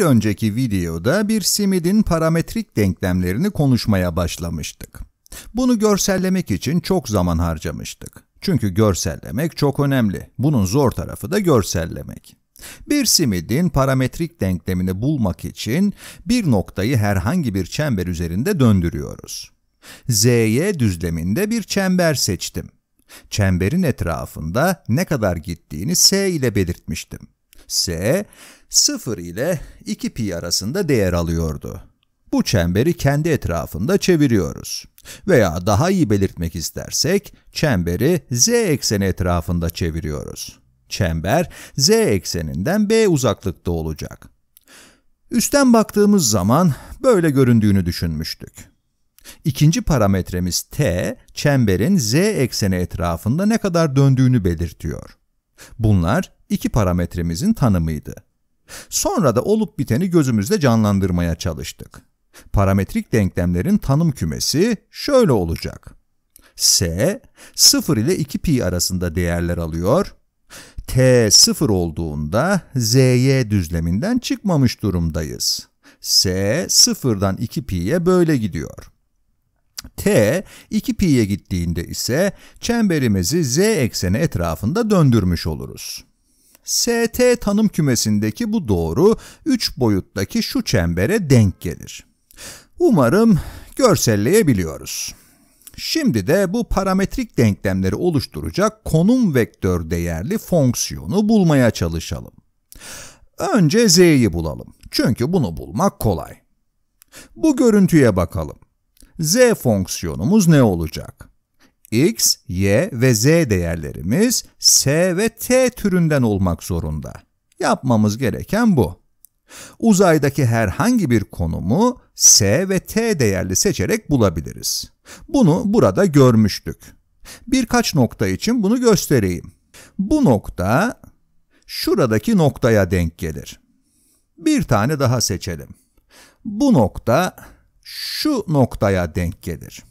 Bir önceki videoda bir simidin parametrik denklemlerini konuşmaya başlamıştık. Bunu görsellemek için çok zaman harcamıştık. Çünkü görsellemek çok önemli. Bunun zor tarafı da görsellemek. Bir simidin parametrik denklemini bulmak için bir noktayı herhangi bir çember üzerinde döndürüyoruz. ZY düzleminde bir çember seçtim. Çemberin etrafında ne kadar gittiğini S ile belirtmiştim. S 0 ile 2 pi arasında değer alıyordu. Bu çemberi kendi etrafında çeviriyoruz. Veya daha iyi belirtmek istersek, çemberi z ekseni etrafında çeviriyoruz. Çember, z ekseninden b uzaklıkta olacak. Üstten baktığımız zaman böyle göründüğünü düşünmüştük. İkinci parametremiz t, çemberin z ekseni etrafında ne kadar döndüğünü belirtiyor. Bunlar iki parametremizin tanımıydı. Sonra da olup biteni gözümüzde canlandırmaya çalıştık. Parametrik denklemlerin tanım kümesi şöyle olacak. S 0 ile 2 pi arasında değerler alıyor. T 0 olduğunda ZY düzleminden çıkmamış durumdayız. S 0'dan 2 pi'ye böyle gidiyor. T 2 πye gittiğinde ise çemberimizi z ekseni etrafında döndürmüş oluruz. ST tanım kümesindeki bu doğru 3 boyuttaki şu çembere denk gelir. Umarım görselleyebiliyoruz. Şimdi de bu parametrik denklemleri oluşturacak konum vektör değerli fonksiyonu bulmaya çalışalım. Önce z'yi bulalım. Çünkü bunu bulmak kolay. Bu görüntüye bakalım z fonksiyonumuz ne olacak? x, y ve z değerlerimiz s ve t türünden olmak zorunda. Yapmamız gereken bu. Uzaydaki herhangi bir konumu s ve t değerli seçerek bulabiliriz. Bunu burada görmüştük. Birkaç nokta için bunu göstereyim. Bu nokta şuradaki noktaya denk gelir. Bir tane daha seçelim. Bu nokta şu noktaya denk gelir.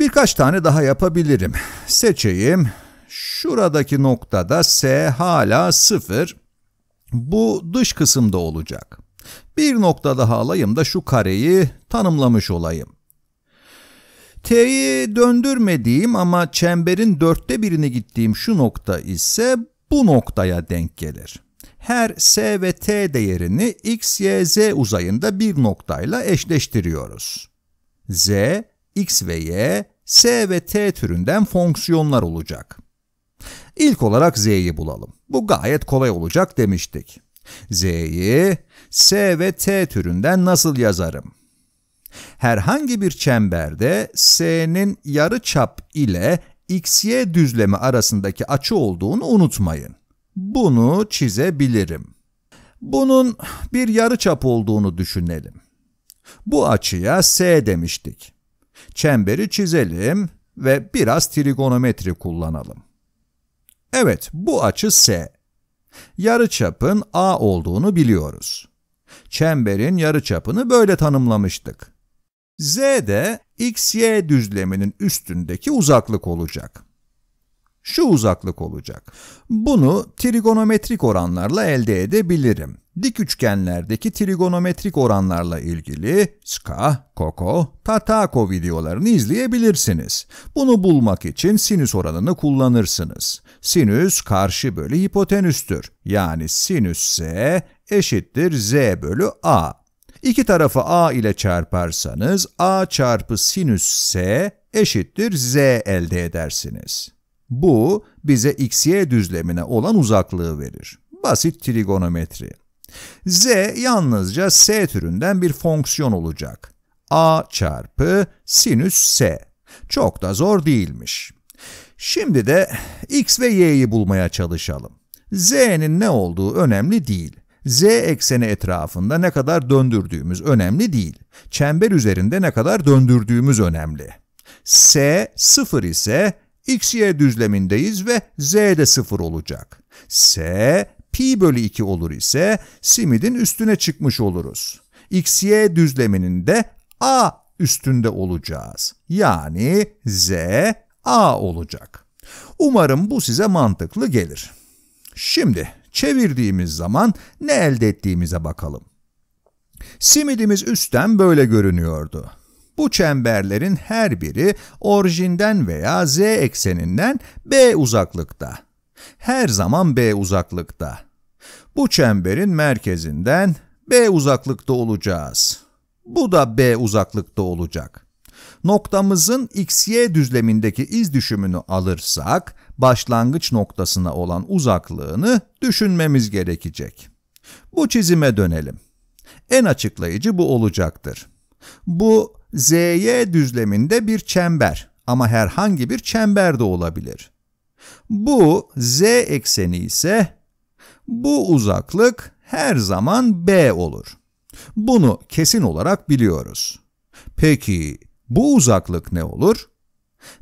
Birkaç tane daha yapabilirim. Seçeyim. Şuradaki noktada S hala 0. Bu dış kısımda olacak. Bir nokta daha alayım da şu kareyi tanımlamış olayım. T'yi döndürmediğim ama çemberin dörtte birine gittiğim şu nokta ise bu noktaya denk gelir her s ve t değerini x, y, z uzayında bir noktayla eşleştiriyoruz. z, x ve y, s ve t türünden fonksiyonlar olacak. İlk olarak z'yi bulalım. Bu gayet kolay olacak demiştik. z'yi s ve t türünden nasıl yazarım? Herhangi bir çemberde s'nin yarı çap ile xy düzlemi arasındaki açı olduğunu unutmayın. Bunu çizebilirim. Bunun bir yarıçap olduğunu düşünelim. Bu açıya S demiştik. Çemberi çizelim ve biraz trigonometri kullanalım. Evet, bu açı S. Yarıçapın A olduğunu biliyoruz. Çemberin yarıçapını böyle tanımlamıştık. Z de XY düzleminin üstündeki uzaklık olacak şu uzaklık olacak. Bunu trigonometrik oranlarla elde edebilirim. Dik üçgenlerdeki trigonometrik oranlarla ilgili Ska, Koko, Tatako videolarını izleyebilirsiniz. Bunu bulmak için sinüs oranını kullanırsınız. Sinüs karşı bölü hipotenüstür. Yani sinüs S eşittir Z bölü A. İki tarafı A ile çarparsanız A çarpı sinüs S eşittir Z elde edersiniz. Bu bize x-y düzlemine olan uzaklığı verir. Basit trigonometri. z yalnızca s türünden bir fonksiyon olacak. a çarpı sinüs s. Çok da zor değilmiş. Şimdi de x ve y'yi bulmaya çalışalım. z'nin ne olduğu önemli değil. Z ekseni etrafında ne kadar döndürdüğümüz önemli değil. Çember üzerinde ne kadar döndürdüğümüz önemli. S sıfır ise x-y düzlemindeyiz ve z de 0 olacak. s pi bölü 2 olur ise simidin üstüne çıkmış oluruz. x-y düzleminin de a üstünde olacağız. Yani z a olacak. Umarım bu size mantıklı gelir. Şimdi çevirdiğimiz zaman ne elde ettiğimize bakalım. Simidimiz üstten böyle görünüyordu. Bu çemberlerin her biri orijinden veya z ekseninden b uzaklıkta. Her zaman b uzaklıkta. Bu çemberin merkezinden b uzaklıkta olacağız. Bu da b uzaklıkta olacak. Noktamızın xy düzlemindeki iz düşümünü alırsak başlangıç noktasına olan uzaklığını düşünmemiz gerekecek. Bu çizime dönelim. En açıklayıcı bu olacaktır. Bu ZY düzleminde bir çember ama herhangi bir çember de olabilir. Bu Z ekseni ise bu uzaklık her zaman B olur. Bunu kesin olarak biliyoruz. Peki bu uzaklık ne olur?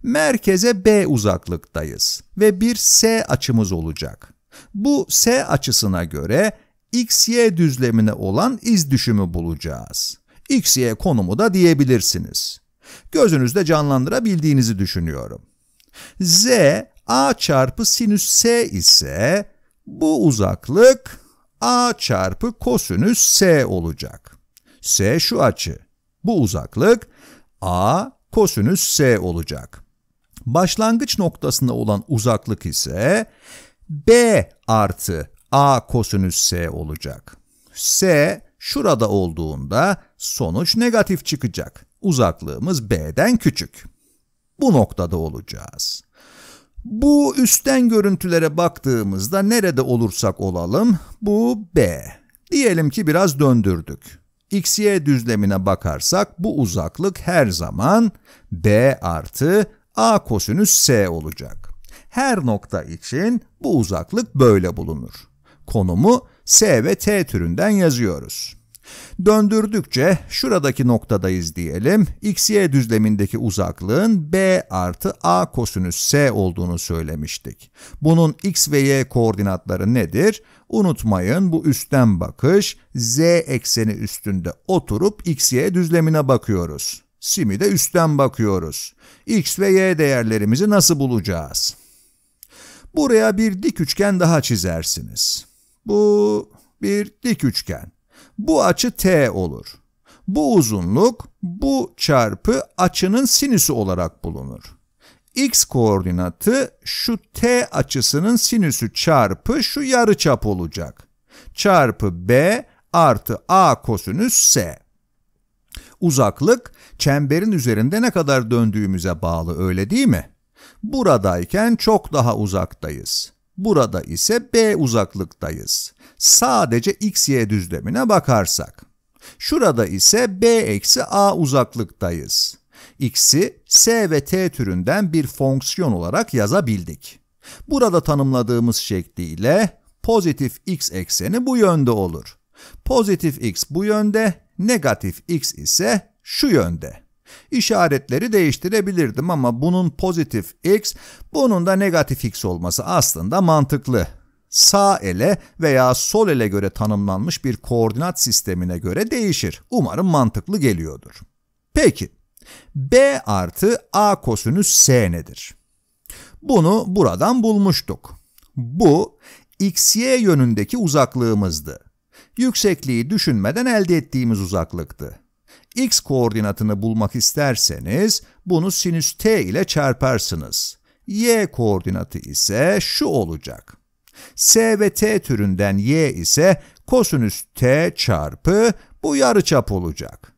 Merkeze B uzaklıktayız ve bir S açımız olacak. Bu S açısına göre XY düzlemine olan iz düşümü bulacağız x konumu da diyebilirsiniz. Gözünüzde canlandırabildiğinizi düşünüyorum. Z A çarpı sinüs S ise bu uzaklık A çarpı kosinüs S olacak. S şu açı. Bu uzaklık A kosinüs S olacak. Başlangıç noktasında olan uzaklık ise B artı A kosinüs S olacak. S şurada olduğunda sonuç negatif çıkacak. Uzaklığımız B'den küçük. Bu noktada olacağız. Bu üstten görüntülere baktığımızda nerede olursak olalım bu B. Diyelim ki biraz döndürdük. XY düzlemine bakarsak bu uzaklık her zaman B artı A kosinüs S olacak. Her nokta için bu uzaklık böyle bulunur. Konumu S ve T türünden yazıyoruz. Döndürdükçe şuradaki noktadayız diyelim. XY düzlemindeki uzaklığın B artı A kosinüs S olduğunu söylemiştik. Bunun X ve Y koordinatları nedir? Unutmayın bu üstten bakış Z ekseni üstünde oturup XY düzlemine bakıyoruz. Simi de üstten bakıyoruz. X ve Y değerlerimizi nasıl bulacağız? Buraya bir dik üçgen daha çizersiniz. Bu bir dik üçgen. Bu açı T olur. Bu uzunluk bu çarpı açının sinüsü olarak bulunur. X koordinatı şu T açısının sinüsü çarpı şu yarıçap olacak. Çarpı B artı A kosinüs S. Uzaklık çemberin üzerinde ne kadar döndüğümüze bağlı öyle değil mi? Buradayken çok daha uzaktayız. Burada ise B uzaklıktayız. Sadece x-y düzlemine bakarsak. Şurada ise B eksi A uzaklıktayız. X'i S ve T türünden bir fonksiyon olarak yazabildik. Burada tanımladığımız şekliyle pozitif X ekseni bu yönde olur. Pozitif X bu yönde, negatif X ise şu yönde işaretleri değiştirebilirdim ama bunun pozitif x, bunun da negatif x olması aslında mantıklı sağ ele veya sol ele göre tanımlanmış bir koordinat sistemine göre değişir. Umarım mantıklı geliyordur. Peki, b artı a kosinüs s nedir? Bunu buradan bulmuştuk. Bu, xy yönündeki uzaklığımızdı. Yüksekliği düşünmeden elde ettiğimiz uzaklıktı x koordinatını bulmak isterseniz bunu sinüs t ile çarparsınız. y koordinatı ise şu olacak. s ve t türünden y ise kosinüs t çarpı bu yarıçap olacak.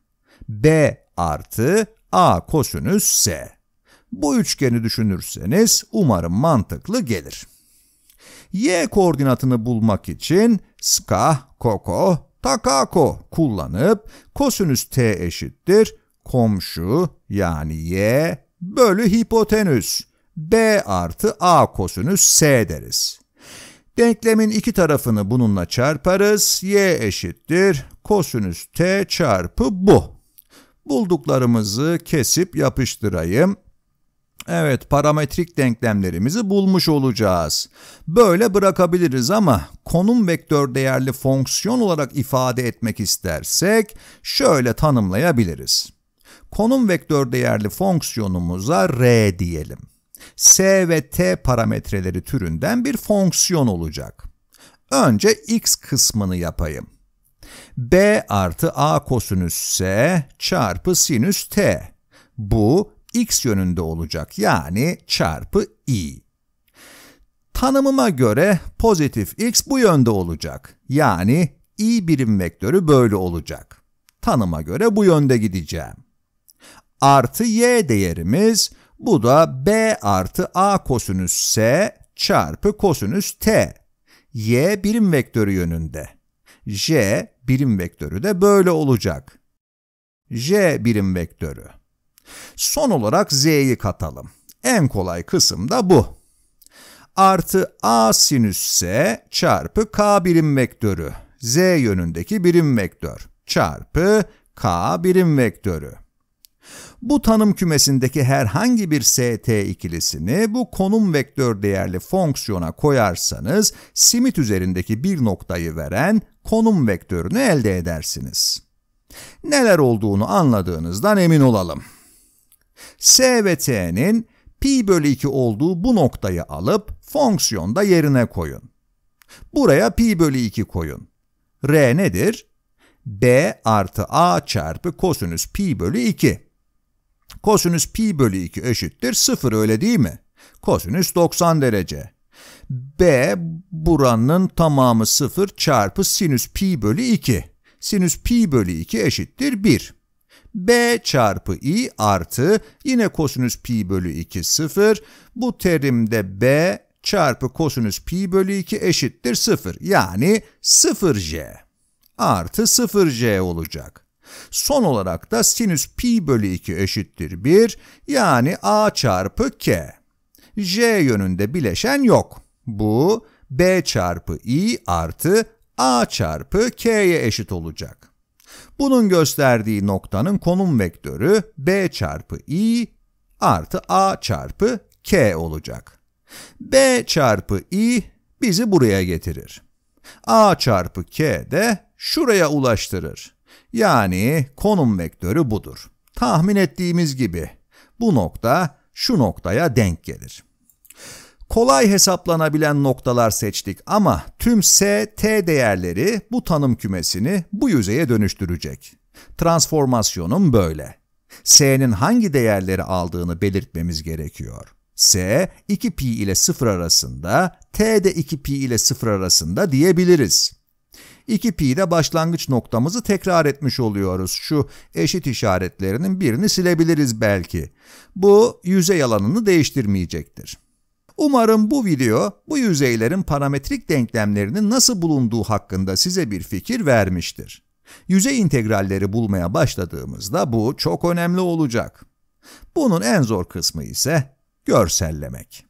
b artı a kosinüs s. Bu üçgeni düşünürseniz umarım mantıklı gelir. Y koordinatını bulmak için skah, koko, takako kullanıp kosinüs t eşittir komşu yani y bölü hipotenüs b artı a kosinüs s deriz. Denklemin iki tarafını bununla çarparız. y eşittir kosinüs t çarpı bu. Bulduklarımızı kesip yapıştırayım. Evet, parametrik denklemlerimizi bulmuş olacağız. Böyle bırakabiliriz ama konum vektör değerli fonksiyon olarak ifade etmek istersek şöyle tanımlayabiliriz. Konum vektör değerli fonksiyonumuza R diyelim. S ve T parametreleri türünden bir fonksiyon olacak. Önce x kısmını yapayım. b artı a kosinüs s çarpı sinüs t. Bu x yönünde olacak yani çarpı i. Tanımıma göre pozitif x bu yönde olacak yani i birim vektörü böyle olacak. Tanıma göre bu yönde gideceğim. Artı y değerimiz bu da b artı a kosinüs s çarpı kosinüs t. y birim vektörü yönünde. j birim vektörü de böyle olacak. j birim vektörü. Son olarak z'yi katalım. En kolay kısım da bu. Artı a sinüs s çarpı k birim vektörü. z yönündeki birim vektör çarpı k birim vektörü. Bu tanım kümesindeki herhangi bir st ikilisini bu konum vektör değerli fonksiyona koyarsanız simit üzerindeki bir noktayı veren konum vektörünü elde edersiniz. Neler olduğunu anladığınızdan emin olalım. S ve t'nin pi bölü 2 olduğu bu noktayı alıp fonksiyonda yerine koyun. Buraya pi bölü 2 koyun. R nedir? B artı A çarpı kosinüs pi bölü 2. Kosinüs pi bölü 2 eşittir 0 öyle değil mi? Kosinüs 90 derece. B buranın tamamı 0 çarpı sinüs pi bölü 2. Sinüs pi bölü 2 eşittir 1 b çarpı i artı yine kosinüs pi bölü 2 sıfır. Bu terimde b çarpı kosinüs pi bölü 2 eşittir 0. Yani 0j artı 0j olacak. Son olarak da sinüs pi bölü 2 eşittir 1 yani a çarpı k. j yönünde bileşen yok. Bu b çarpı i artı a çarpı k'ye eşit olacak. Bunun gösterdiği noktanın konum vektörü b çarpı i artı a çarpı k olacak. b çarpı i bizi buraya getirir. a çarpı k de şuraya ulaştırır. Yani konum vektörü budur. Tahmin ettiğimiz gibi bu nokta şu noktaya denk gelir. Kolay hesaplanabilen noktalar seçtik ama tüm S, T değerleri bu tanım kümesini bu yüzeye dönüştürecek. Transformasyonum böyle. S'nin hangi değerleri aldığını belirtmemiz gerekiyor. S 2pi ile 0 arasında, T de 2pi ile 0 arasında diyebiliriz. 2pi'de başlangıç noktamızı tekrar etmiş oluyoruz. Şu eşit işaretlerinin birini silebiliriz belki. Bu yüzey alanını değiştirmeyecektir. Umarım bu video bu yüzeylerin parametrik denklemlerinin nasıl bulunduğu hakkında size bir fikir vermiştir. Yüzey integralleri bulmaya başladığımızda bu çok önemli olacak. Bunun en zor kısmı ise görsellemek.